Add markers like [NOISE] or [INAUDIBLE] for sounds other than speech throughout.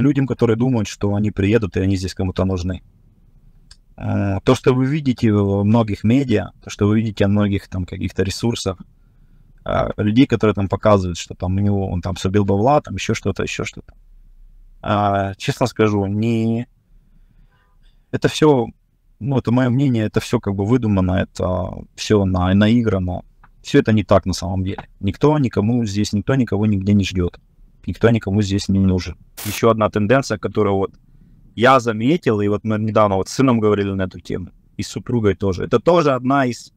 людям, которые думают, что они приедут и они здесь кому-то нужны. А, то, что вы видите в многих медиа, то, что вы видите о многих там каких-то ресурсах, людей, которые там показывают, что там у него, он там собил бавла, там еще что-то, еще что-то. А, честно скажу, не... Это все, ну, это мое мнение, это все как бы выдумано, это все на, наиграно. Все это не так на самом деле. Никто никому здесь, никто никого нигде не ждет никто никому здесь не нужен. Еще одна тенденция, которую вот я заметил, и вот мы недавно вот с сыном говорили на эту тему, и с супругой тоже. Это тоже одна из,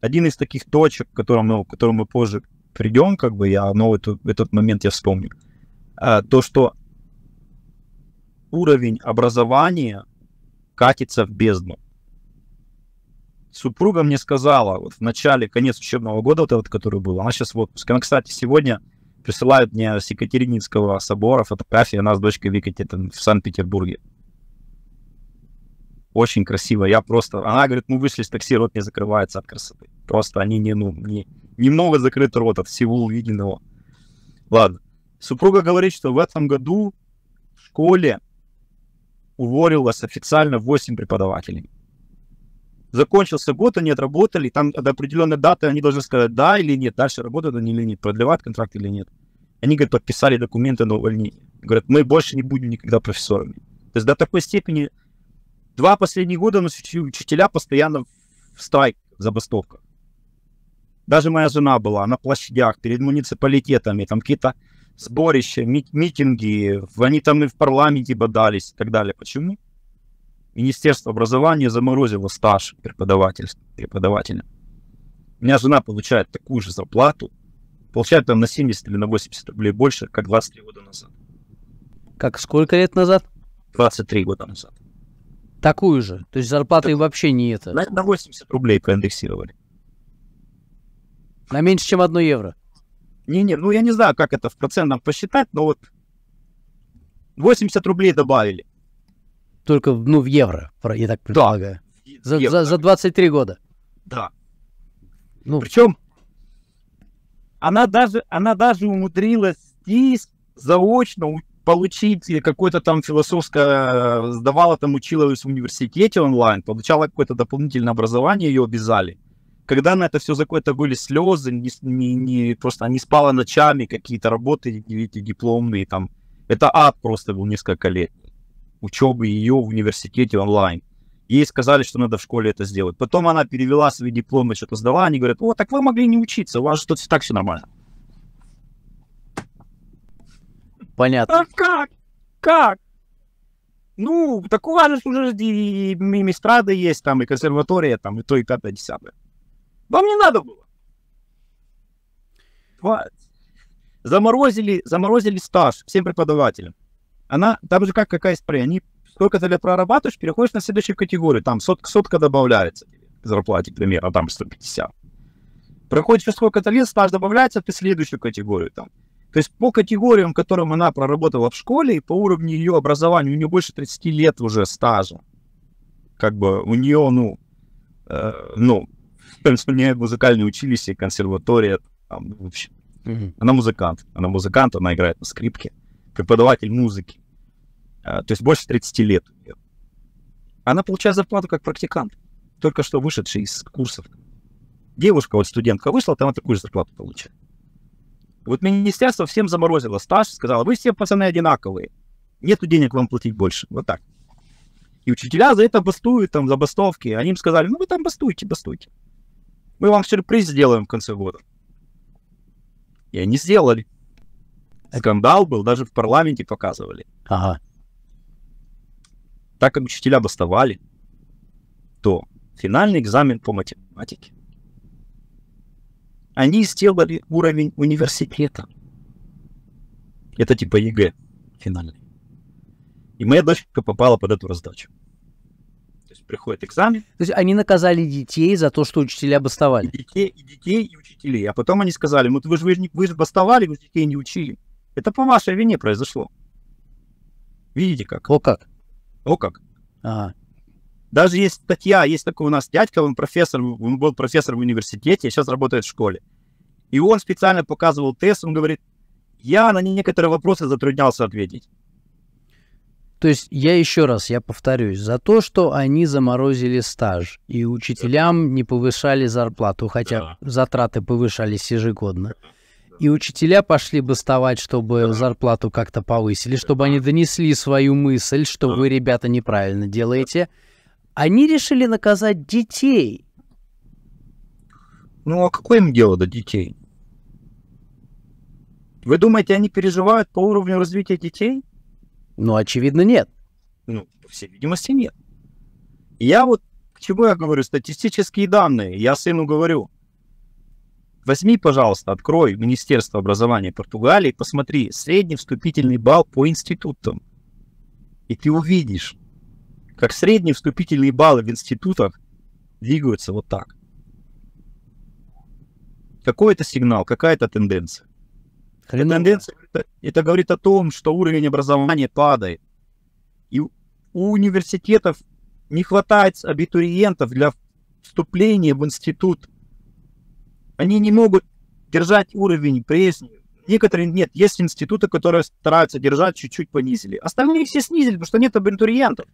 один из таких точек, к которым, ну, к которым мы позже придем, как бы я, но эту, этот момент я вспомню. А, то, что уровень образования катится в бездну. Супруга мне сказала вот в начале, конец учебного года, вот этот, который был, она сейчас в отпуске. Она, кстати, сегодня присылают мне с Екатериницкого собора фотографии нас с дочкой Викатитом в Санкт-Петербурге. Очень красиво. Я просто... Она говорит, мы ну, вышли с такси, рот не закрывается от красоты. Просто они не, ну, не... Немного закрыт рот от всего увиденного. Ладно. Супруга говорит, что в этом году в школе уволилось официально 8 преподавателей закончился год, они отработали, там до определенной даты они должны сказать да или нет, дальше работают они или нет, продлевают контракт или нет. Они, говорят, подписали документы на увольнение. Говорят, мы больше не будем никогда профессорами. То есть до такой степени два последних года у нас учителя постоянно в страйк, в забастовках. Даже моя жена была на площадях, перед муниципалитетами, там какие-то сборища, митинги, они там и в парламенте бодались и так далее. Почему? Министерство образования заморозило стаж преподавательства, преподавателя. У меня жена получает такую же зарплату, получает там на 70 или на 80 рублей больше, как 23 года назад. Как сколько лет назад? 23 года назад. Такую же? То есть зарплаты так, вообще не это? На, на 80 рублей проиндексировали. На меньше, чем 1 евро? Не-не, ну я не знаю, как это в процентах посчитать, но вот 80 рублей добавили только ну, в евро, я так предполагаю. Да. За, евро. за, за 23 года. Да. Ну. Причем она даже, она даже умудрилась здесь заочно получить какое-то там философское, э, сдавала там, училась в университете онлайн, получала какое-то дополнительное образование, ее обязали. Когда на это все за какое-то были слезы, не, не, не, просто не спала ночами, какие-то работы эти дипломные там. Это ад просто был несколько лет учебы ее в университете онлайн. Ей сказали, что надо в школе это сделать. Потом она перевела свои дипломы, что-то сдала, они говорят, о, так вы могли не учиться, у вас же тут так все нормально. Понятно. А как? Как? Ну, так у вас же уже и, и, есть, там, и консерватория, там, и то, и пятое, десятое. Вам не надо было. Хватит. Заморозили, заморозили стаж всем преподавателям она, там же как какая история, они сколько ты лет прорабатываешь, переходишь на следующую категорию, там сот, сотка добавляется к зарплате, примерно там 150. Проходит еще сколько-то лет, стаж добавляется, ты следующую категорию там. То есть по категориям, которым она проработала в школе, и по уровню ее образования, у нее больше 30 лет уже стажа. Как бы у нее, ну, э, ну, вспоминает музыкальное училище, консерватория, там, в общем. Угу. Она музыкант. Она музыкант, она играет на скрипке. Преподаватель музыки. А, то есть больше 30 лет. Она получает зарплату как практикант, только что вышедший из курсов. Девушка, вот студентка вышла, там такую же зарплату получает. Вот министерство всем заморозило стаж, сказала, вы все пацаны одинаковые, нету денег вам платить больше, вот так. И учителя за это бастуют, там, забастовки. Они им сказали, ну вы там бастуйте, бастуйте. Мы вам сюрприз сделаем в конце года. И они сделали. А Скандал был, даже в парламенте показывали. Ага так как учителя доставали, то финальный экзамен по математике они сделали уровень университета. Это типа ЕГЭ финальный. И моя дочка попала под эту раздачу. То есть приходит экзамен. То есть они наказали детей за то, что учителя бастовали. И детей, и детей, и учителей. А потом они сказали, ну вы же, вы, вы же бастовали, вы же детей не учили. Это по вашей вине произошло. Видите как? О как? О как. Ага. Даже есть статья, есть такой у нас дядька, он профессор, он был профессор в университете, сейчас работает в школе. И он специально показывал тест, он говорит, я на некоторые вопросы затруднялся ответить. То есть я еще раз, я повторюсь, за то, что они заморозили стаж и учителям не повышали зарплату, хотя да. затраты повышались ежегодно. Да и учителя пошли бастовать, чтобы зарплату как-то повысили, чтобы они донесли свою мысль, что вы, ребята, неправильно делаете. Они решили наказать детей. Ну, а какое им дело до детей? Вы думаете, они переживают по уровню развития детей? Ну, очевидно, нет. Ну, по всей видимости, нет. Я вот к чему я говорю, статистические данные. Я сыну говорю, Возьми, пожалуйста, открой Министерство образования Португалии, посмотри средний вступительный балл по институтам. И ты увидишь, как средние вступительные баллы в институтах двигаются вот так. Какой это сигнал, какая это тенденция? Хреново. Тенденция это, это говорит о том, что уровень образования падает. И у университетов не хватает абитуриентов для вступления в институт они не могут держать уровень прежний. Некоторые нет. Есть институты, которые стараются держать, чуть-чуть понизили. Остальные все снизили, потому что нет абитуриентов.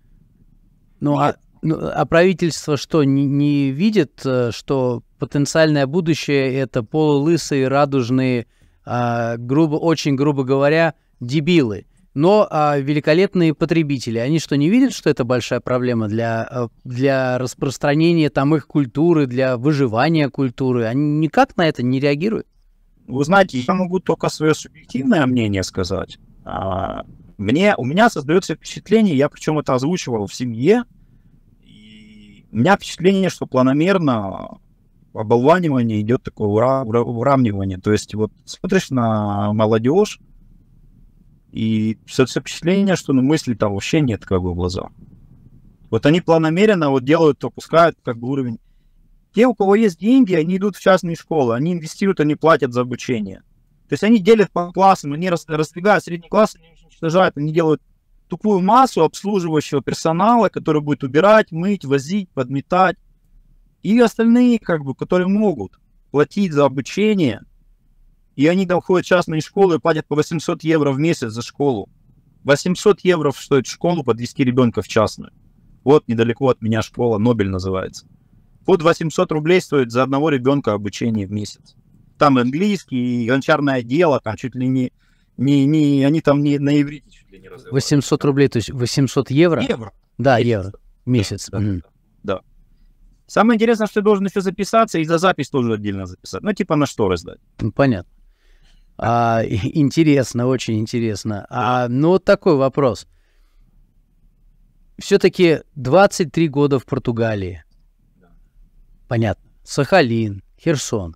Ну, а ну, а правительство что, не, не видит, э, что потенциальное будущее это полулысые, радужные, э, грубо, очень грубо говоря, дебилы? но а, великолепные потребители, они что, не видят, что это большая проблема для, а, для распространения там их культуры, для выживания культуры? Они никак на это не реагируют? Вы знаете, я могу только свое субъективное мнение сказать. А, мне, у меня создается впечатление, я причем это озвучивал в семье, и у меня впечатление, что планомерно оболванивание идет такое ура, ура, уравнивание. То есть вот смотришь на молодежь, и создается впечатление, что ну, мысли там вообще нет как бы в глазах. Вот они планомеренно вот делают, опускают как бы уровень. Те, у кого есть деньги, они идут в частные школы, они инвестируют, они платят за обучение. То есть они делят по классам, они раздвигают средний класс, они уничтожают, они делают тупую массу обслуживающего персонала, который будет убирать, мыть, возить, подметать. И остальные, как бы, которые могут платить за обучение – и они там ходят в частные школы и платят по 800 евро в месяц за школу. 800 евро стоит школу подвести ребенка в частную. Вот недалеко от меня школа, Нобель называется. Вот 800 рублей стоит за одного ребенка обучение в месяц. Там английский, и гончарное дело, там чуть ли не, не, не они там не на иврите чуть ли не развивают. 800 рублей, то есть 800 евро? Евро. Да, месяц. евро. Месяц. Да, да, да. Самое интересное, что ты должен еще записаться, и за запись тоже отдельно записать. Ну, типа на что раздать. Ну, понятно. А, [LAUGHS] интересно, очень интересно. А, ну, вот такой вопрос. Все-таки 23 года в Португалии. Понятно. Сахалин, Херсон.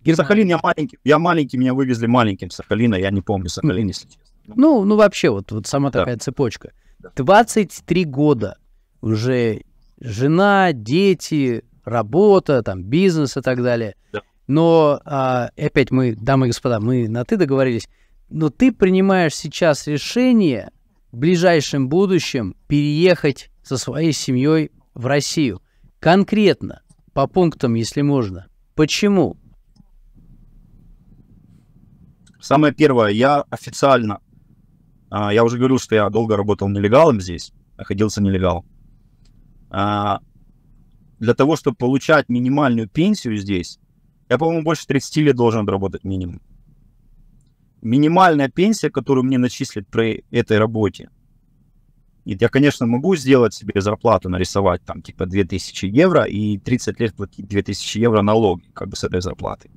Германия. Сахалин я маленький. Я маленький, меня вывезли маленьким Сахалина. Я не помню Сахалин, если честно. Ну, ну, ну вообще, вот, вот сама да. такая цепочка. 23 года уже жена, дети, работа, там, бизнес и так далее. Да. Но а, опять мы, дамы и господа, мы на ты договорились. Но ты принимаешь сейчас решение в ближайшем будущем переехать со своей семьей в Россию. Конкретно, по пунктам, если можно. Почему? Самое первое, я официально, а, я уже говорил, что я долго работал нелегалом здесь, находился нелегал а, Для того, чтобы получать минимальную пенсию здесь, я, по-моему, больше 30 лет должен работать минимум. Минимальная пенсия, которую мне начислят при этой работе. Нет, я, конечно, могу сделать себе зарплату, нарисовать там типа 2000 евро и 30 лет платить 2000 евро налоги как бы с этой зарплаты.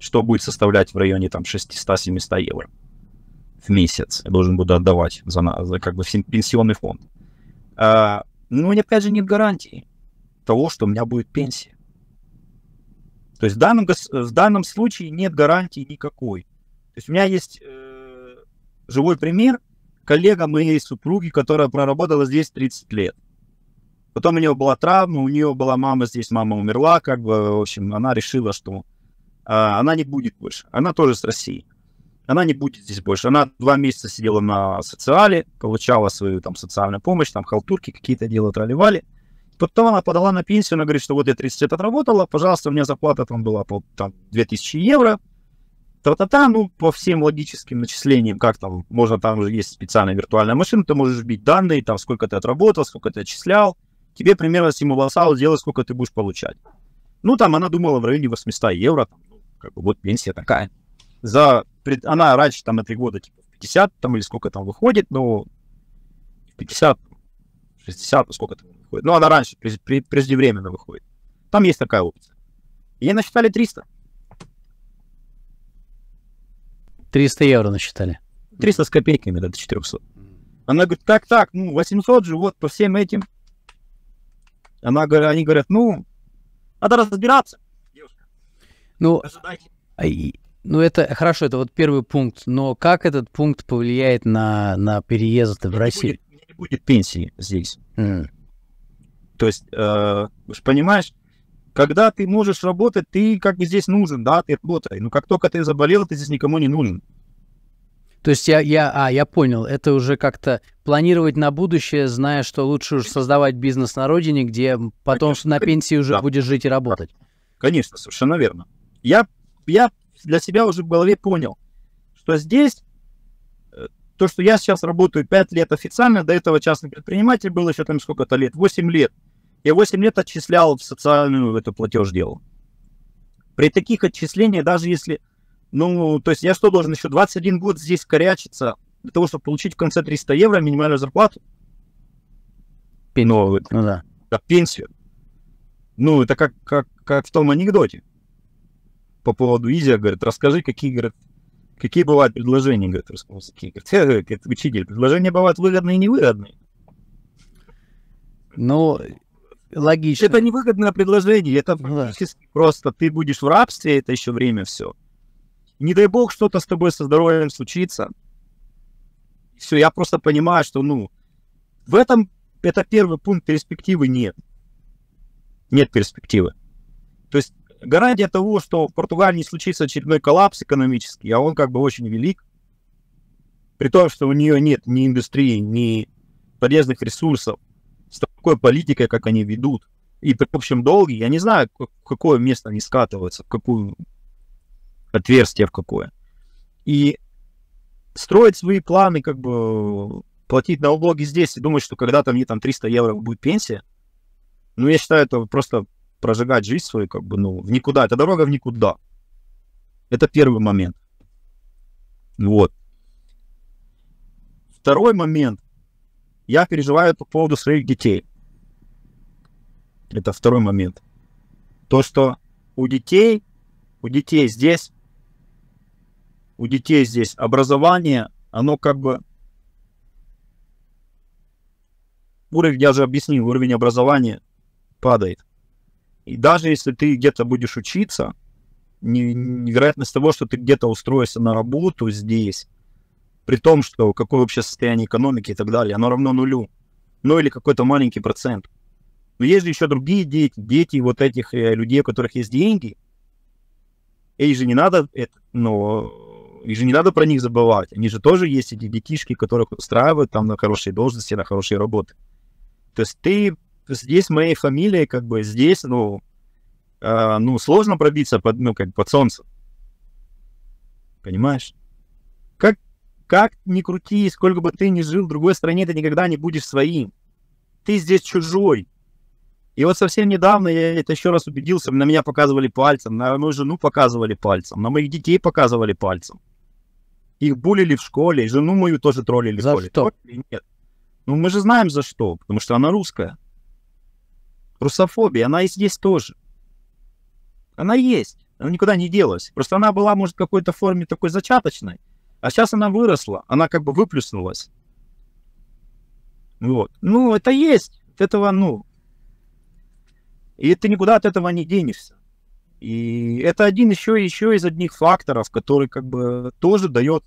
Что будет составлять в районе там 600-700 евро в месяц. Я должен буду отдавать за, за как бы пенсионный фонд. А, но ну, опять же нет гарантии того, что у меня будет пенсия. То есть в данном, в данном случае нет гарантии никакой. То есть у меня есть э, живой пример, коллега моей супруги, которая проработала здесь 30 лет. Потом у нее была травма, у нее была мама здесь, мама умерла, как бы, в общем, она решила, что э, она не будет больше. Она тоже с России. Она не будет здесь больше. Она два месяца сидела на социале, получала свою там социальную помощь, там халтурки какие-то дела отраливали. Потом она подала на пенсию, она говорит, что вот я 30 лет отработала, пожалуйста, у меня зарплата там была по там, 2000 евро, та-та-та, ну, по всем логическим начислениям, как там, можно, там уже есть специальная виртуальная машина, ты можешь бить данные, там, сколько ты отработал, сколько ты отчислял, тебе примерно симуласал делать, сколько ты будешь получать. Ну, там она думала в районе 800 евро, там, ну, как бы, вот пенсия такая. За, она раньше, там, на три года, типа, 50, там, или сколько там выходит, но 50 60, ну, сколько там выходит. Ну, она раньше, преждевременно выходит. Там есть такая опция. Ей насчитали 300. 300 евро насчитали. 300 с копейками, да, до 400. Она говорит, как так? Ну, 800 же, вот, по всем этим. Она, они говорят, ну, надо разбираться, девушка. Ну, а, ну, это хорошо, это вот первый пункт. Но как этот пункт повлияет на, на переезд в Россию? будет пенсии здесь. Mm. То есть, э, понимаешь, когда ты можешь работать, ты как бы здесь нужен, да, ты работай. Но как только ты заболел, ты здесь никому не нужен. То есть я, я, а, я понял, это уже как-то планировать на будущее, зная, что лучше уж создавать бизнес на родине, где потом конечно, на пенсии уже да. будешь жить и работать. Конечно, совершенно верно. Я, я для себя уже в голове понял, что здесь то, что я сейчас работаю 5 лет официально, до этого частный предприниматель был еще там сколько-то лет, 8 лет. Я 8 лет отчислял в социальную эту платеж делал. При таких отчислениях, даже если, ну, то есть я что должен еще 21 год здесь корячиться для того, чтобы получить в конце 300 евро минимальную зарплату? Пенсию. Ну, ну да. да. Пенсию. Ну, это как, как, как в том анекдоте по поводу Изи, говорит, расскажи, какие, говорит, Какие бывают предложения, говорит, Росковский? «Э, э, говорит, учитель, предложения бывают выгодные и невыгодные. Ну, логично. Это невыгодное предложение, это ну да. просто ты будешь в рабстве это еще время все. Не дай бог что-то с тобой со здоровьем случится. Все, я просто понимаю, что, ну, в этом, это первый пункт перспективы нет. Нет перспективы. То есть гарантия того, что в Португалии не случится очередной коллапс экономический, а он как бы очень велик, при том, что у нее нет ни индустрии, ни полезных ресурсов, с такой политикой, как они ведут, и при общем долге, я не знаю, в какое место они скатываются, в какую отверстие в какое. И строить свои планы, как бы платить налоги здесь и думать, что когда-то мне там 300 евро будет пенсия, ну, я считаю, это просто прожигать жизнь свою, как бы, ну, в никуда. Это дорога в никуда. Это первый момент. Вот. Второй момент. Я переживаю по поводу своих детей. Это второй момент. То, что у детей, у детей здесь, у детей здесь образование, оно как бы уровень, я же объяснил, уровень образования падает. И даже если ты где-то будешь учиться, невероятность того, что ты где-то устроишься на работу здесь, при том, что какое вообще состояние экономики и так далее, оно равно нулю. Ну или какой-то маленький процент. Но есть же еще другие дети, дети вот этих э, людей, у которых есть деньги. И же не надо, это, ну, и же не надо про них забывать. Они же тоже есть эти детишки, которых устраивают там на хорошие должности, на хорошие работы. То есть ты здесь моей фамилии, как бы здесь, ну, э, ну, сложно пробиться под, ну, как под солнце. Понимаешь? Как, как ни крути, сколько бы ты ни жил в другой стране, ты никогда не будешь своим. Ты здесь чужой. И вот совсем недавно я это еще раз убедился, на меня показывали пальцем, на мою жену показывали пальцем, на моих детей показывали пальцем. Их булили в школе, и жену мою тоже троллили за в школе. За Что? Нет. Ну мы же знаем за что, потому что она русская русофобия, она и здесь тоже. Она есть, она никуда не делась. Просто она была, может, в какой-то форме такой зачаточной, а сейчас она выросла, она как бы выплюснулась. Вот. Ну, это есть, от этого, ну, и ты никуда от этого не денешься. И это один еще, еще из одних факторов, который как бы тоже дает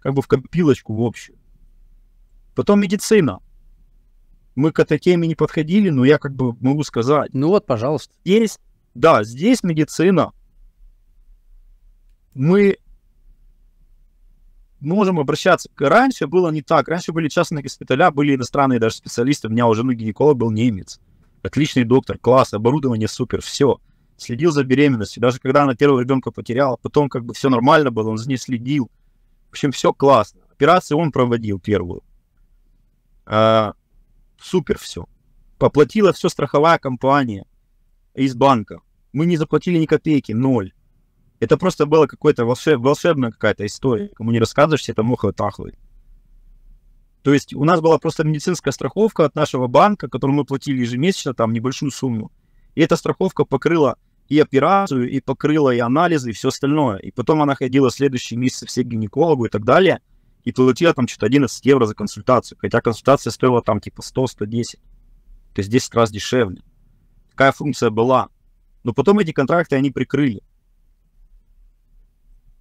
как бы в копилочку в общую. Потом медицина мы к этой теме не подходили, но я как бы могу сказать. Ну вот, пожалуйста. Здесь, да, здесь медицина. Мы можем обращаться. Раньше было не так. Раньше были частные госпиталя, были иностранные даже специалисты. У меня уже ну, гинеколог был немец. Отличный доктор, класс, оборудование супер, все. Следил за беременностью. Даже когда она первого ребенка потеряла, потом как бы все нормально было, он за ней следил. В общем, все классно. Операции он проводил первую. А, супер все. Поплатила все страховая компания из банка. Мы не заплатили ни копейки, ноль. Это просто было какое-то волшеб... волшебная какая-то история. Кому не рассказываешь, это муха тахлый. То есть у нас была просто медицинская страховка от нашего банка, которую мы платили ежемесячно, там небольшую сумму. И эта страховка покрыла и операцию, и покрыла и анализы, и все остальное. И потом она ходила следующие месяцы все к гинекологу и так далее – и платила там что-то 11 евро за консультацию, хотя консультация стоила там типа 100-110, то есть 10 раз дешевле. Такая функция была. Но потом эти контракты они прикрыли.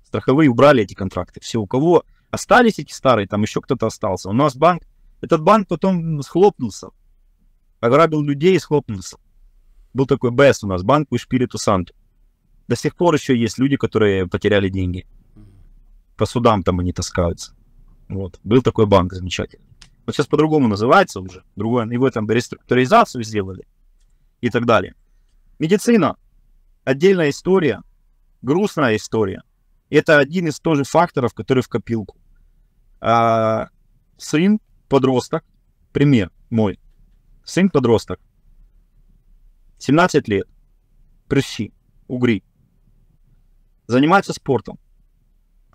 Страховые убрали эти контракты. Все, у кого остались эти старые, там еще кто-то остался. У нас банк, этот банк потом схлопнулся, ограбил людей и схлопнулся. Был такой БС у нас, банк Уишпириту Санту. До сих пор еще есть люди, которые потеряли деньги. По судам там они таскаются. Вот. Был такой банк замечательный. Вот сейчас по-другому называется уже. Другое, его там реструктуризацию сделали и так далее. Медицина. Отдельная история. Грустная история. Это один из тоже факторов, который в копилку. А, сын, подросток, пример мой. Сын подросток. 17 лет. Прыщи, угри. Занимается спортом.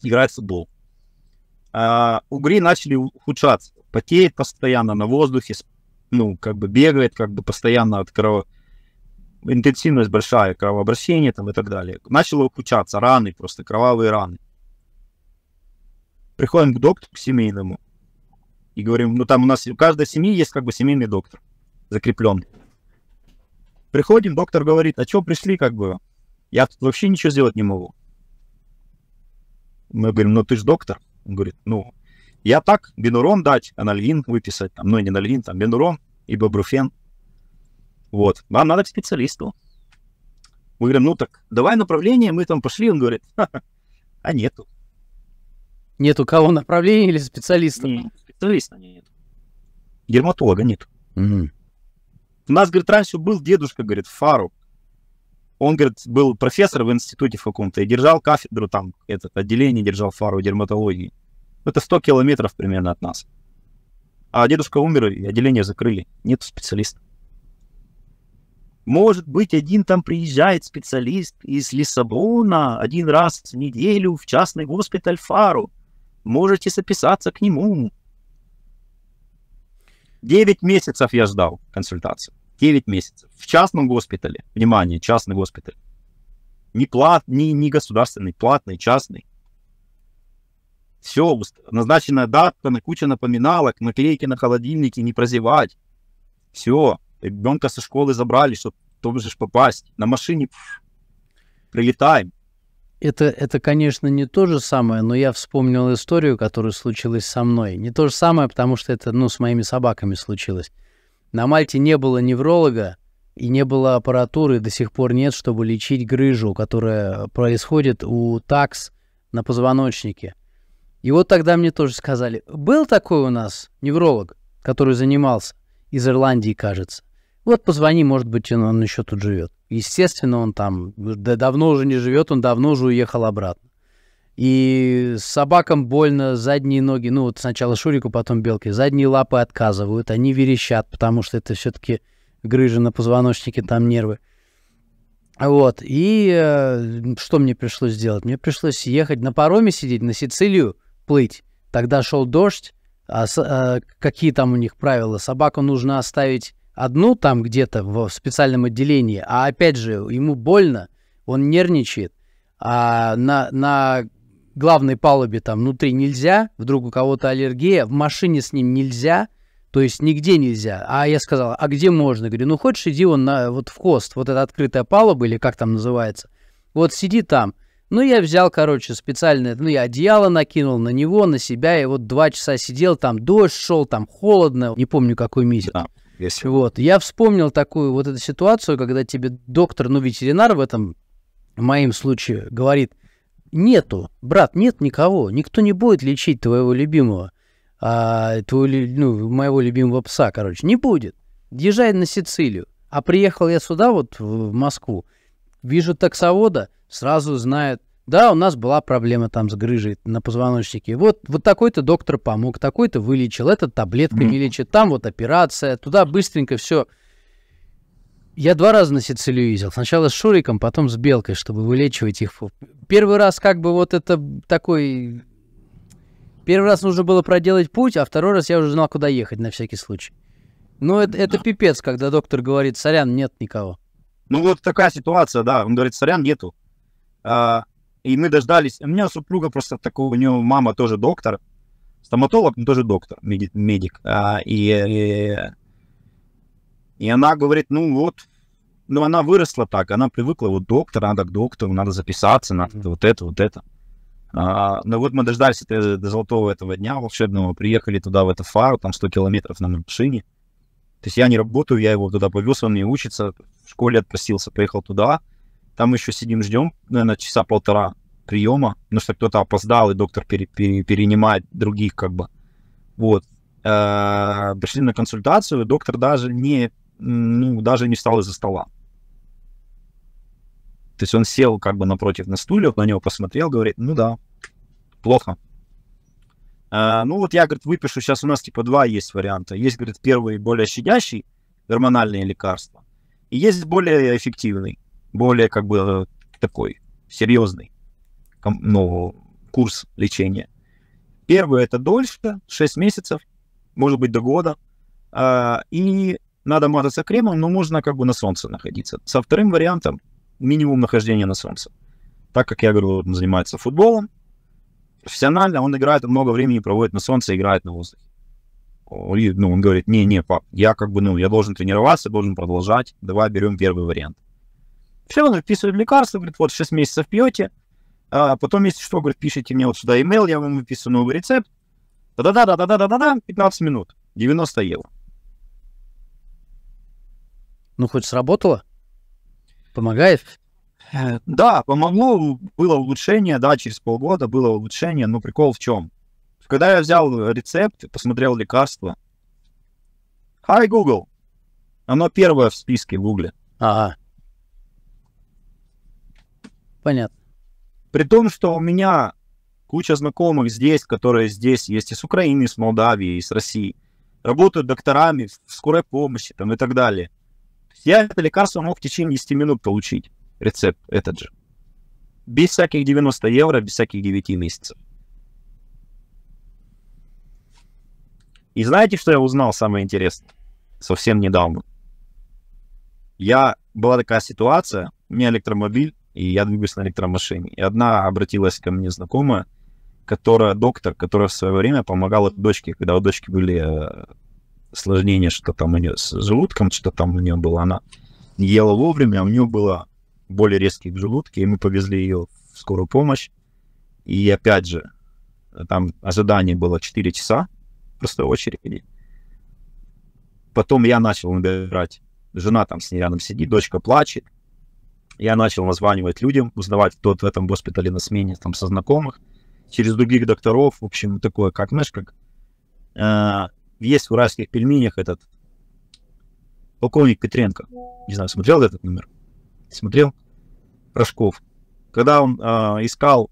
Играет в футбол. А, угри начали ухудшаться. Потеет постоянно на воздухе, ну, как бы бегает, как бы постоянно от крово, Интенсивность большая, кровообращение там и так далее. Начало ухудшаться, раны просто, кровавые раны. Приходим к доктору, к семейному. И говорим, ну там у нас в каждой семьи есть как бы семейный доктор закрепленный. Приходим, доктор говорит, а что пришли, как бы, я тут вообще ничего сделать не могу. Мы говорим, ну ты же доктор. Он говорит, ну, я так, бинурон дать, анальгин выписать, там, ну, не анальгин, там, бинурон и бобруфен. Вот, вам надо к специалисту. Мы говорим, ну так, давай направление, мы там пошли, он говорит, а нету. Нету кого направления или специалиста? Нет, специалиста нет. Дерматолога нет. Угу. У нас, говорит, раньше был дедушка, говорит, Фару он, говорит, был профессор в институте в каком-то и держал кафедру там, это отделение держал фару дерматологии. Это 100 километров примерно от нас. А дедушка умер, и отделение закрыли. Нет специалиста. Может быть, один там приезжает специалист из Лиссабона один раз в неделю в частный госпиталь Фару. Можете записаться к нему. Девять месяцев я ждал консультацию. 9 месяцев. В частном госпитале, внимание, частный госпиталь. Не, плат, не, не государственный, платный, частный. Все, назначенная датка, на куча напоминалок, наклейки на холодильнике, не прозевать. Все, ребенка со школы забрали, чтобы тоже попасть. На машине пфф, прилетаем. Это, это, конечно, не то же самое, но я вспомнил историю, которая случилась со мной. Не то же самое, потому что это, ну, с моими собаками случилось. На Мальте не было невролога и не было аппаратуры, до сих пор нет, чтобы лечить грыжу, которая происходит у такс на позвоночнике. И вот тогда мне тоже сказали, был такой у нас невролог, который занимался из Ирландии, кажется. Вот позвони, может быть, он, еще тут живет. Естественно, он там да, давно уже не живет, он давно уже уехал обратно. И собакам больно задние ноги, ну вот сначала Шурику, потом Белке, задние лапы отказывают, они верещат, потому что это все-таки грыжа на позвоночнике, там нервы. Вот, и э, что мне пришлось сделать? Мне пришлось ехать на пароме сидеть, на Сицилию плыть. Тогда шел дождь, а, а какие там у них правила? Собаку нужно оставить одну там где-то в специальном отделении, а опять же, ему больно, он нервничает, а на, на главной палубе там внутри нельзя, вдруг у кого-то аллергия, в машине с ним нельзя, то есть нигде нельзя. А я сказал, а где можно? Говорю, ну хочешь, иди он на, вот в хост, вот эта открытая палуба, или как там называется, вот сиди там. Ну, я взял, короче, специальное, ну, я одеяло накинул на него, на себя, и вот два часа сидел, там дождь шел, там холодно, не помню, какой месяц. Да, если... Вот, я вспомнил такую вот эту ситуацию, когда тебе доктор, ну, ветеринар в этом в моем случае говорит, Нету, брат, нет никого. Никто не будет лечить твоего любимого, а, твоего, ну, моего любимого пса, короче. Не будет. Езжай на Сицилию. А приехал я сюда, вот в Москву, вижу таксовода, сразу знает, да, у нас была проблема там с грыжей на позвоночнике. Вот, вот такой-то доктор помог, такой-то вылечил, этот таблетками mm. лечит, там вот операция, туда быстренько все я два раза на Сицилию ездил. Сначала с Шуриком, потом с Белкой, чтобы вылечивать их. Первый раз как бы вот это такой... Первый раз нужно было проделать путь, а второй раз я уже знал, куда ехать на всякий случай. Ну, это, это пипец, когда доктор говорит, сорян, нет никого. Ну, вот такая ситуация, да. Он говорит, сорян, нету. А, и мы дождались. У меня супруга просто такого, у нее мама тоже доктор, стоматолог, но тоже доктор, медик. медик. А, и, и, и она говорит, ну вот, ну, она выросла так, она привыкла, вот доктор, надо к доктору, надо записаться, надо вот это, вот это. А, ну вот мы дождались это, до золотого этого дня волшебного, приехали туда, в эту фару, там 100 километров на машине. То есть я не работаю, я его туда повез, он не учится, в школе отпросился, поехал туда. Там еще сидим, ждем, наверное, часа полтора приема, ну что кто-то опоздал, и доктор пере, пере, перенимает других как бы. Вот. Э, пришли на консультацию, доктор даже не, ну, даже не встал из-за стола. То есть он сел как бы напротив на стуле, на него посмотрел, говорит, ну да, плохо. А, ну вот я, говорит, выпишу, сейчас у нас типа два есть варианта. Есть, говорит, первый более щадящий, гормональные лекарства. И есть более эффективный, более как бы такой серьезный ну, курс лечения. Первый это дольше, 6 месяцев, может быть до года. А, и надо мазаться кремом, но можно как бы на солнце находиться. Со вторым вариантом минимум нахождения на солнце. Так как я говорю, он занимается футболом, профессионально он играет, много времени проводит на солнце, играет на воздухе. И, ну, он говорит, не-не, пап, я как бы, ну, я должен тренироваться, должен продолжать, давай берем первый вариант. Все, он выписывает лекарства, говорит, вот 6 месяцев пьете, а потом, если что, говорит, пишите мне вот сюда имейл, я вам выписываю новый рецепт. Да-да-да-да-да-да-да, 15 минут, 90 евро. Ну, хоть сработало? Помогает? Э, да, помогло, было улучшение, да, через полгода было улучшение, но ну, прикол в чем? Когда я взял рецепт, посмотрел лекарство, Hi Google, оно первое в списке в Google. Ага. Понятно. При том, что у меня куча знакомых здесь, которые здесь есть, из Украины, из Молдавии, из России, работают докторами в скорой помощи там, и так далее. Я это лекарство мог в течение 10 минут получить, рецепт этот же. Без всяких 90 евро, без всяких 9 месяцев. И знаете, что я узнал самое интересное? Совсем недавно. Я была такая ситуация, у меня электромобиль, и я двигаюсь на электромашине. И одна обратилась ко мне знакомая, которая доктор, которая в свое время помогала дочке, когда у дочки были э, осложнение, что там у нее с желудком, что там у нее было. Она ела вовремя, а у нее было более резкие желудки и мы повезли ее в скорую помощь. И опять же, там ожидание было 4 часа просто очереди. Потом я начал набирать. Жена там с ней рядом сидит, дочка плачет. Я начал названивать людям, узнавать, кто в этом госпитале на смене, там, со знакомых, через других докторов, в общем, такое, как, знаешь, как э, есть в уральских пельменях этот полковник Петренко. Не знаю, смотрел этот номер? Смотрел? Рожков. Когда он э, искал,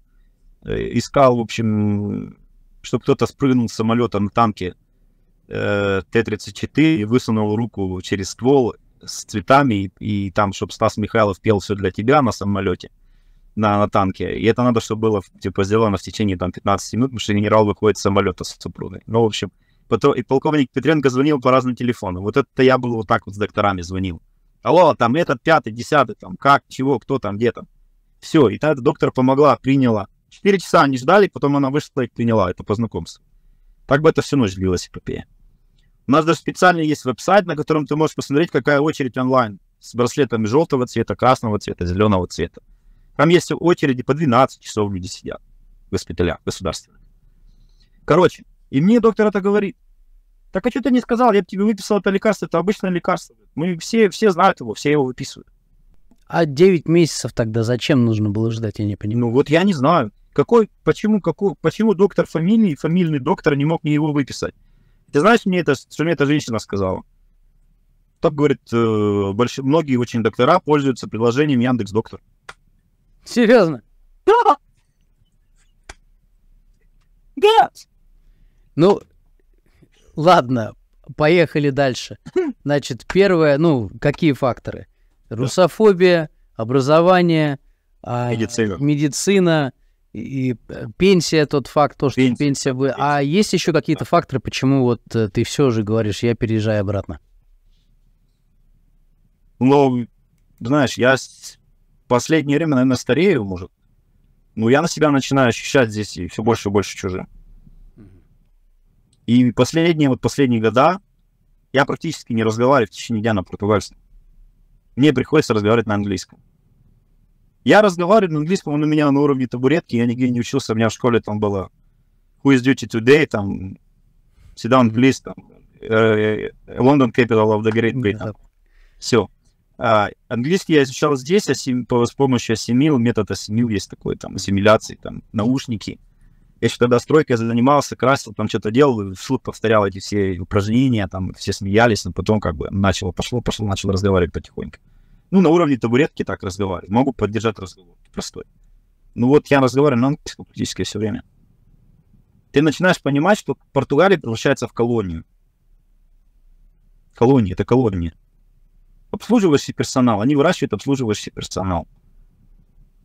э, искал, в общем, чтобы кто-то спрыгнул с самолета на танке э, Т-34 и высунул руку через ствол с цветами, и, и там, чтобы Стас Михайлов пел все для тебя на самолете, на, на танке. И это надо, чтобы было, типа, сделано в течение, там, 15 минут, потому что генерал выходит с самолета с супругой. Ну, в общем, Потом, и полковник Петренко звонил по разным телефонам. Вот это я был вот так вот с докторами звонил. Алло, там этот, пятый, десятый, там как, чего, кто там, где там. Все, и тогда доктор помогла, приняла. Четыре часа они ждали, потом она вышла и приняла это по знакомству. Так бы это всю ночь длилась эпопея. У нас даже специально есть веб-сайт, на котором ты можешь посмотреть, какая очередь онлайн с браслетами желтого цвета, красного цвета, зеленого цвета. Там есть очереди по 12 часов люди сидят в госпиталях государственных. Короче, и мне доктор это говорит. Так а что ты не сказал? Я бы тебе выписал это лекарство, это обычное лекарство. Мы все, все знают его, все его выписывают. А 9 месяцев тогда зачем нужно было ждать, я не понимаю. Ну вот я не знаю. Какой, почему, какой, почему доктор фамилии, фамильный доктор не мог мне его выписать? Ты знаешь, мне это, что мне эта женщина сказала? Так говорит, э, больш... многие очень доктора пользуются приложением Яндекс Доктор. Серьезно? Да. Да. Ну, ладно, поехали дальше. Значит, первое, ну, какие факторы? Русофобия, образование, а, медицина, медицина и э, пенсия, тот факт, то, что пенсия, пенсия вы... А есть еще какие-то факторы, почему вот э, ты все же говоришь, я переезжаю обратно? Ну, знаешь, я в последнее время, наверное, старею, может. Ну, я на себя начинаю ощущать здесь и все больше и больше чужим. И последние, вот последние года я практически не разговариваю в течение дня на португальском. Мне приходится разговаривать на английском. Я разговариваю на английском, он у меня на уровне табуретки, я нигде не учился, у меня в школе там было Who is duty today, там, всегда английский, там, э, э, London Capital of the Great Britain. Yeah. Все. А, английский я изучал здесь, асим... с помощью ассимил, метод ассимил есть такой, там, ассимиляции, там, наушники. Я еще тогда стройкой занимался, красил, там что-то делал, вслух повторял эти все упражнения, там все смеялись, но потом как бы начало, пошло, пошло, начал разговаривать потихоньку. Ну, на уровне табуретки так разговариваю, могу поддержать разговор, простой. Ну вот я разговариваю на английском практически все время. Ты начинаешь понимать, что Португалия превращается в колонию. Колония, это колония. Обслуживающий персонал, они выращивают обслуживающий персонал.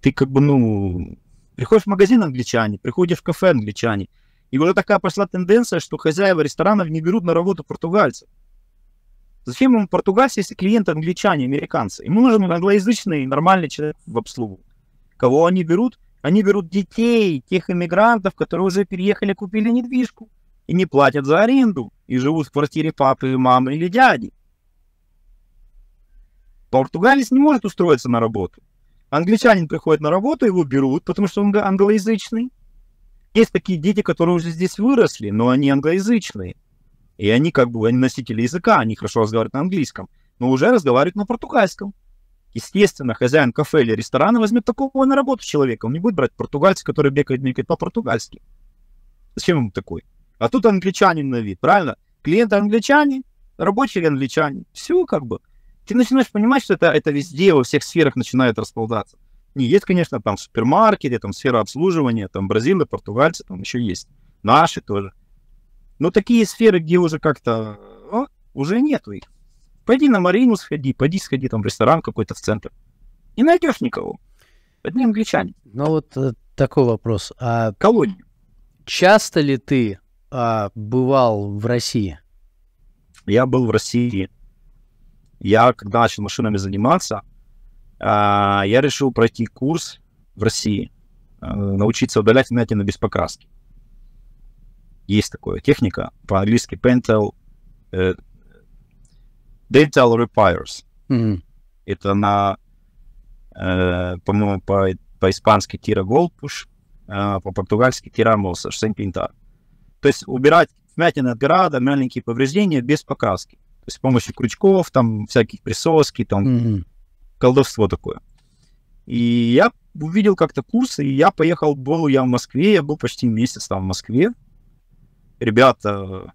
Ты как бы, ну, Приходишь в магазин англичане, приходишь в кафе англичане. И уже такая пошла тенденция, что хозяева ресторанов не берут на работу португальцев. Зачем ему португальцы, если клиенты англичане, американцы? Ему нужен англоязычный нормальный человек в обслугу. Кого они берут? Они берут детей, тех иммигрантов, которые уже переехали, купили недвижку и не платят за аренду, и живут в квартире папы, мамы или дяди. Португалец не может устроиться на работу. Англичанин приходит на работу, его берут, потому что он англоязычный. Есть такие дети, которые уже здесь выросли, но они англоязычные. И они как бы они носители языка, они хорошо разговаривают на английском, но уже разговаривают на португальском. Естественно, хозяин кафе или ресторана возьмет такого на работу человека. Он не будет брать португальца, который бегает бегает по-португальски. Зачем ему такой? А тут англичанин на вид, правильно? Клиенты англичане, рабочие англичане. Все как бы ты начинаешь понимать, что это, это везде, во всех сферах начинает расползаться. Не, есть, конечно, там супермаркеты, там сфера обслуживания, там бразилы, португальцы, там еще есть. Наши тоже. Но такие сферы, где уже как-то ну, уже нету их. Пойди на Марину сходи, пойди сходи там в ресторан какой-то в центр. Не найдешь никого. Одни англичане. Ну вот э, такой вопрос. А Колония. Часто ли ты а, бывал в России? Я был в России я, когда начал машинами заниматься, а, я решил пройти курс в России, а, научиться удалять вмятины без покраски. Есть такая техника, по-английски Pentel э, Dental Repairs. Mm-hmm. Это на, э, по, по-испански Tira Goldpush, а, по-португальски Tira Mosa, То есть убирать вмятины от града, маленькие повреждения без покраски с помощью крючков, там всяких присоски, там mm-hmm. колдовство такое. И я увидел как-то курсы, и я поехал, был я в Москве, я был почти месяц там в Москве. Ребята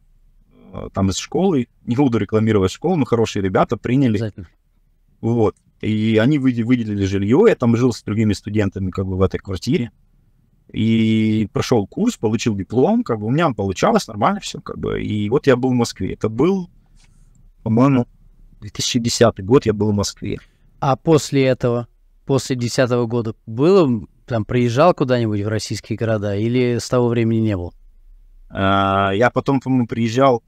э, там из школы, не буду рекламировать школу, но хорошие ребята приняли. Вот. И они выделили жилье, я там жил с другими студентами как бы в этой квартире. И прошел курс, получил диплом, как бы у меня получалось нормально все, как бы. И вот я был в Москве. Это был по-моему, 2010 год я был в Москве. А после этого, после 2010 года, было, там, приезжал куда-нибудь в российские города или с того времени не был? А, я потом, по-моему, приезжал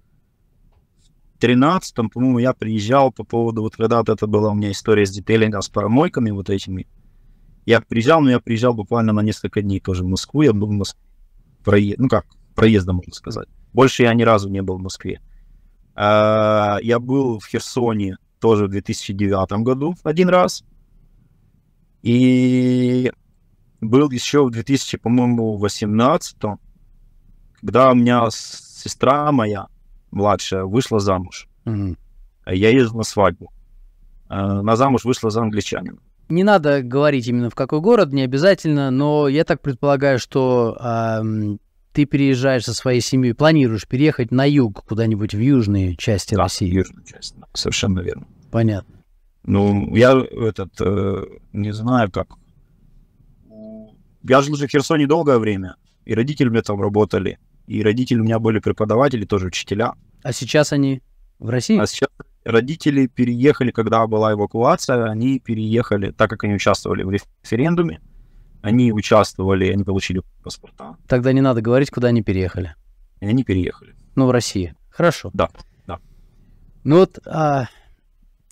в 13-м, по-моему, я приезжал по поводу, вот когда-то это была у меня история с детейлингом, с паромойками вот этими. Я приезжал, но я приезжал буквально на несколько дней тоже в Москву. Я был в Москве, проезд, ну как, проездом, можно сказать. Больше я ни разу не был в Москве. А, я был в Херсоне тоже в 2009 году один раз. И был еще в 2000, по-моему, 18 когда у меня сестра моя младшая вышла замуж. mm Я ездил на свадьбу. А, на замуж вышла за англичанином. Не надо говорить именно в какой город, не обязательно, но я так предполагаю, что ты переезжаешь со своей семьей, планируешь переехать на юг, куда-нибудь в южные части да, России. южную часть, да, совершенно верно. Понятно. Ну, я этот, э, не знаю, как. Я жил же в Херсоне долгое время, и родители у меня там работали, и родители у меня были преподаватели, тоже учителя. А сейчас они в России? А сейчас родители переехали, когда была эвакуация, они переехали, так как они участвовали в референдуме, они участвовали, они получили паспорта. Тогда не надо говорить, куда они переехали. И они переехали. Ну, в России. Хорошо. Да, да. Ну вот а,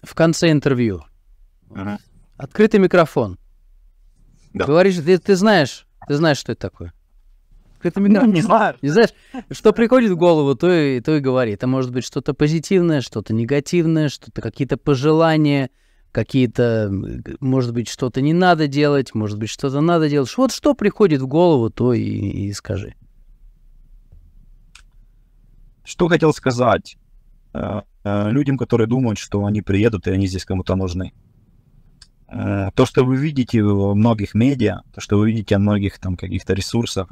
в конце интервью. Ага. Открытый микрофон. Да. Говоришь, ты, ты знаешь, ты знаешь, что это такое. Открытый микрофон. Ну, не знаю. Не знаешь, что приходит в голову, то и, то и говори. Это а может быть что-то позитивное, что-то негативное, что-то какие-то пожелания, какие-то, может быть, что-то не надо делать, может быть, что-то надо делать. Вот что приходит в голову, то и, и скажи. Что хотел сказать э, э, людям, которые думают, что они приедут и они здесь кому-то нужны. Э, то, что вы видите во многих медиа, то, что вы видите о многих там каких-то ресурсах,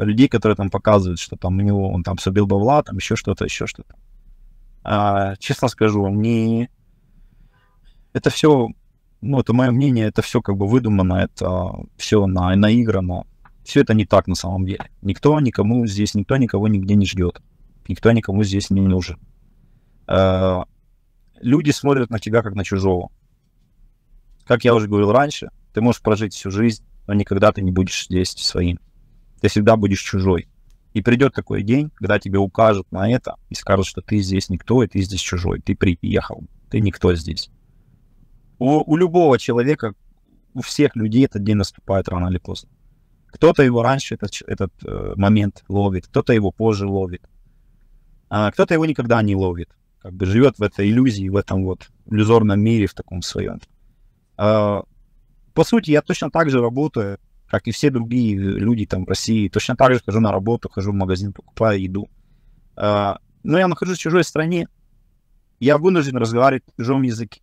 людей, которые там показывают, что там у него он там собил бабла, там еще что-то, еще что-то. Честно скажу, не это все, ну, это мое мнение, это все как бы выдумано, это все на, наиграно. Все это не так на самом деле. Никто никому здесь, никто никого нигде не ждет. Никто никому здесь не нужен. Э, люди смотрят на тебя как на чужого. Как я уже говорил раньше, ты можешь прожить всю жизнь, но никогда ты не будешь здесь своим. Ты всегда будешь чужой. И придет такой день, когда тебе укажут на это и скажут, что ты здесь никто, и ты здесь чужой, ты приехал, ты никто здесь. У, у любого человека, у всех людей этот день наступает рано или поздно. Кто-то его раньше этот, этот э, момент ловит, кто-то его позже ловит, а кто-то его никогда не ловит. Как бы живет в этой иллюзии, в этом вот иллюзорном мире, в таком своем. А, по сути, я точно так же работаю, как и все другие люди там в России. Точно так же хожу на работу, хожу в магазин, покупаю еду. А, но я нахожусь в чужой стране, я вынужден разговаривать на чужом языке.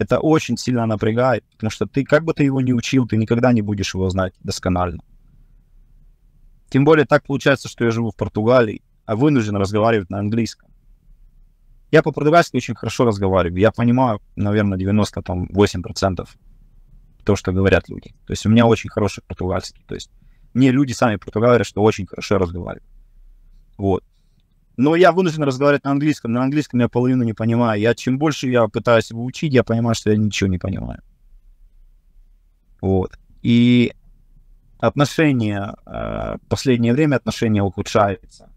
Это очень сильно напрягает, потому что ты, как бы ты его ни учил, ты никогда не будешь его знать досконально. Тем более так получается, что я живу в Португалии, а вынужден разговаривать на английском. Я по-португальски очень хорошо разговариваю. Я понимаю, наверное, 98% то, что говорят люди. То есть у меня очень хороший португальский. То есть мне люди сами португальцы, что очень хорошо разговаривают. Вот. Но я вынужден разговаривать на английском. На английском я половину не понимаю. Я чем больше я пытаюсь его учить, я понимаю, что я ничего не понимаю. Вот. И отношения, в э, последнее время отношения ухудшаются.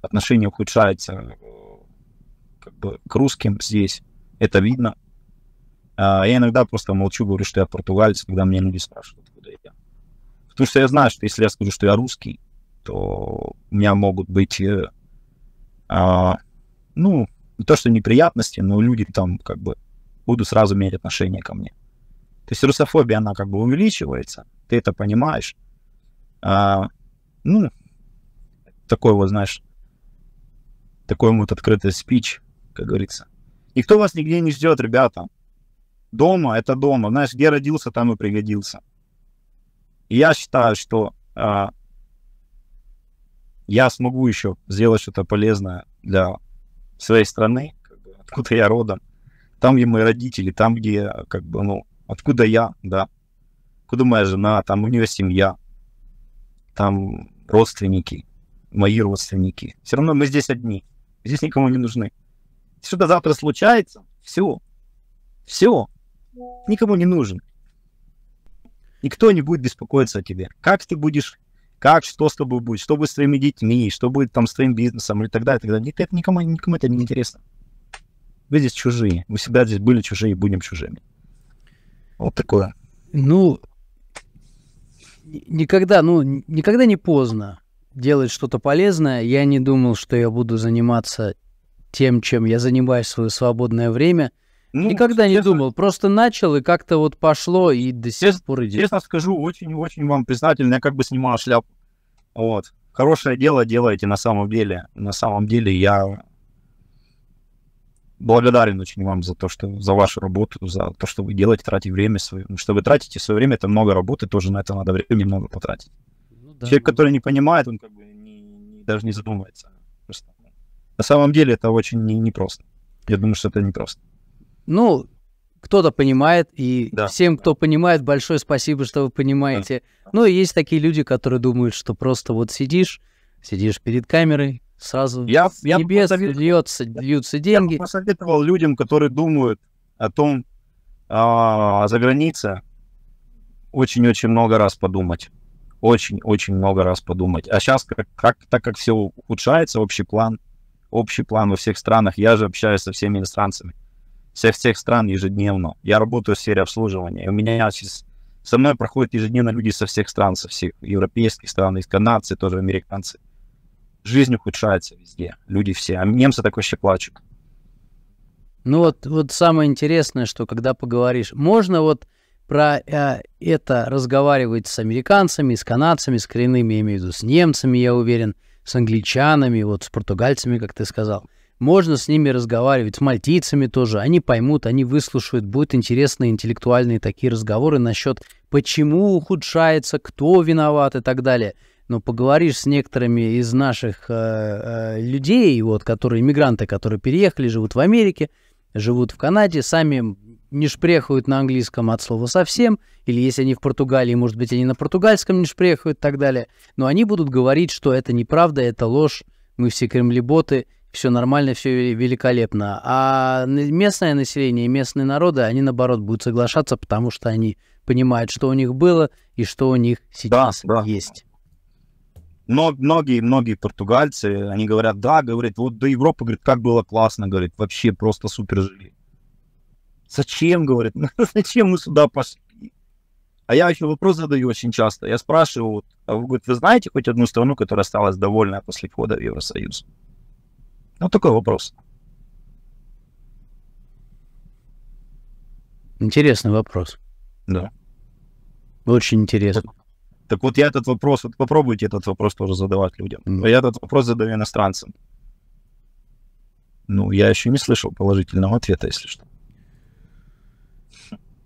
Отношения ухудшаются э, как бы, к русским здесь. Это видно. А, я иногда просто молчу, говорю, что я португалец, когда мне люди спрашивают, откуда я. Потому что я знаю, что если я скажу, что я русский, то у меня могут быть э, а, ну, не то, что неприятности, но люди там как бы будут сразу иметь отношение ко мне. То есть русофобия, она как бы увеличивается, ты это понимаешь. А, ну, такой вот, знаешь, такой вот открытый спич, как говорится. Никто вас нигде не ждет, ребята. Дома — это дома. Знаешь, где родился, там и пригодился. И я считаю, что а, я смогу еще сделать что-то полезное для своей страны, откуда я родом, там, где мои родители, там, где, как бы, ну, откуда я, да, откуда моя жена, там у нее семья, там родственники, мои родственники. Все равно мы здесь одни, здесь никому не нужны. Что-то завтра случается, все, все, никому не нужен. Никто не будет беспокоиться о тебе. Как ты будешь как, что с тобой будет, что будет с твоими детьми, что будет там с твоим бизнесом и так далее, и так далее. Это никому, никому это не интересно. Вы здесь чужие. Вы всегда здесь были чужие и будем чужими. Вот такое. Ну, никогда, ну, никогда не поздно делать что-то полезное. Я не думал, что я буду заниматься тем, чем я занимаюсь в свое свободное время – ну, Никогда честно, не думал, просто начал и как-то вот пошло и до сих честно, пор идет. Честно скажу, очень-очень вам признателен, я как бы снимал шляпу. Вот. Хорошее дело делаете на самом деле. На самом деле я благодарен очень вам за то, что за вашу работу, за то, что вы делаете, тратите время свое. Потому ну, что вы тратите свое время, это много работы, тоже на это надо время много потратить. Ну, да, Человек, ну... который не понимает, он как бы не, не, даже не задумывается. Просто. Ну, на самом деле это очень непросто. Не, не просто. я думаю, что это непросто. Ну, кто-то понимает, и да. всем, кто понимает, большое спасибо, что вы понимаете. Да. Ну, и есть такие люди, которые думают, что просто вот сидишь, сидишь перед камерой, сразу я, с я небес льется, льются деньги. Я посоветовал людям, которые думают о том, а, за граница, очень-очень много раз подумать. Очень-очень много раз подумать. А сейчас, как, как, так как все ухудшается, общий план, общий план во всех странах, я же общаюсь со всеми иностранцами со всех стран ежедневно. Я работаю в сфере обслуживания. У меня сейчас со мной проходят ежедневно люди со всех стран, со всех европейских стран, из канадцы, тоже американцы. Жизнь ухудшается везде, люди все. А немцы так вообще плачут. Ну вот, вот самое интересное, что когда поговоришь, можно вот про э, это разговаривать с американцами, с канадцами, с коренными, я имею в виду, с немцами, я уверен, с англичанами, вот с португальцами, как ты сказал – можно с ними разговаривать, с мальтийцами тоже. Они поймут, они выслушают. Будут интересные интеллектуальные такие разговоры насчет, почему ухудшается, кто виноват и так далее. Но поговоришь с некоторыми из наших э, э, людей, вот, которые иммигранты, которые переехали, живут в Америке, живут в Канаде, сами не шпрехают на английском от слова совсем, или если они в Португалии, может быть, они на португальском не шпрехают и так далее. Но они будут говорить, что это неправда, это ложь, мы все кремлеботы, все нормально, все великолепно. А местное население, местные народы, они наоборот будут соглашаться, потому что они понимают, что у них было и что у них сейчас да, да. есть. Но многие, многие португальцы, они говорят, да, говорит, вот до Европы, говорит, как было классно, говорит, вообще просто супер жили. Зачем, говорит, [LAUGHS] зачем мы сюда пошли? А я еще вопрос задаю очень часто. Я спрашиваю, а вы, говорит, вы знаете хоть одну страну, которая осталась довольна после входа в Евросоюз? Вот ну, такой вопрос. Интересный вопрос. Да. Очень интересно. Так, вот я этот вопрос, вот попробуйте этот вопрос тоже задавать людям. Mm. Я этот вопрос задаю иностранцам. Ну, я еще не слышал положительного ответа, если что.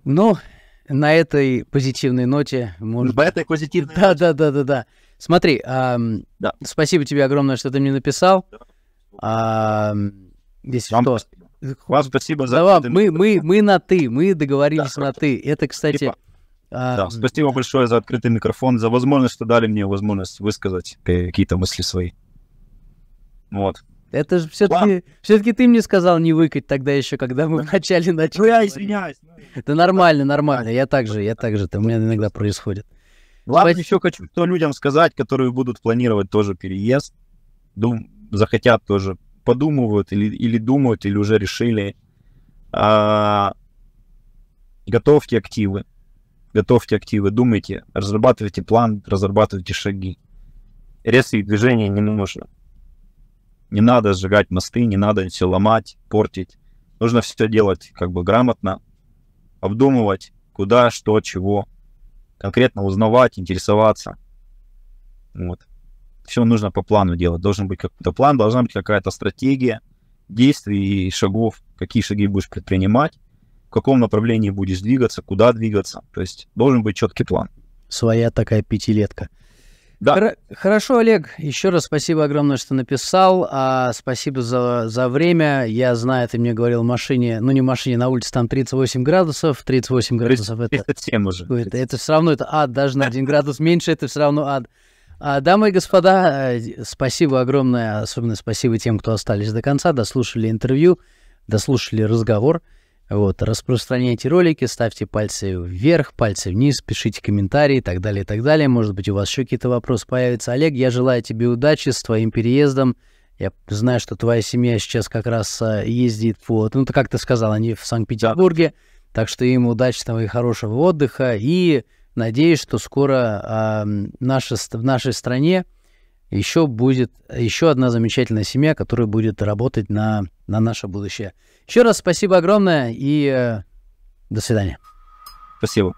Ну, на этой позитивной ноте может... На этой позитивной да, ноте. Да, да, да, да, да. Смотри, эм, да. спасибо тебе огромное, что ты мне написал. Да. А, если Вам что, вам спасибо за... Да, вам, мы, мы, мы на «ты», мы договорились да, на «ты». Это, кстати... Спасибо. А... Да, спасибо большое за открытый микрофон, за возможность, что дали мне возможность высказать какие-то мысли свои. Вот. Это же все-таки все ты мне сказал не выкать тогда еще, когда мы вначале начали. Ну, я извиняюсь. Ну, это нормально, нормально. Я так же, я так же. Это у меня иногда происходит. Ладно, Спасибо. еще хочу что людям сказать, которые будут планировать тоже переезд. Дум, захотят тоже, подумывают или, или думают, или уже решили. А, готовьте активы, готовьте активы, думайте, разрабатывайте план, разрабатывайте шаги. Резких движений не нужно. Не надо сжигать мосты, не надо все ломать, портить. Нужно все делать как бы грамотно, обдумывать, куда, что, чего, конкретно узнавать, интересоваться. Вот все нужно по плану делать. Должен быть какой-то план, должна быть какая-то стратегия действий и шагов, какие шаги будешь предпринимать, в каком направлении будешь двигаться, куда двигаться. То есть должен быть четкий план. Своя такая пятилетка. Да. Хор- хорошо, Олег, еще раз спасибо огромное, что написал. А, спасибо за, за время. Я знаю, ты мне говорил в машине, ну не в машине, на улице там 38 градусов. 38 градусов 37 это... 37 уже. Это, это все равно это ад, даже на 1 градус меньше, это все равно ад. А, дамы и господа, э, спасибо огромное, особенно спасибо тем, кто остались до конца, дослушали интервью, дослушали разговор. Вот, распространяйте ролики, ставьте пальцы вверх, пальцы вниз, пишите комментарии и так далее, и так далее. Может быть, у вас еще какие-то вопросы появятся. Олег, я желаю тебе удачи с твоим переездом. Я знаю, что твоя семья сейчас как раз э, ездит по... Ну, ты как ты сказал, они в Санкт-Петербурге. Да. Так что им удачного и хорошего отдыха. И Надеюсь, что скоро э, а, наша, в нашей стране еще будет еще одна замечательная семья, которая будет работать на, на наше будущее. Еще раз спасибо огромное и э, до свидания. Спасибо.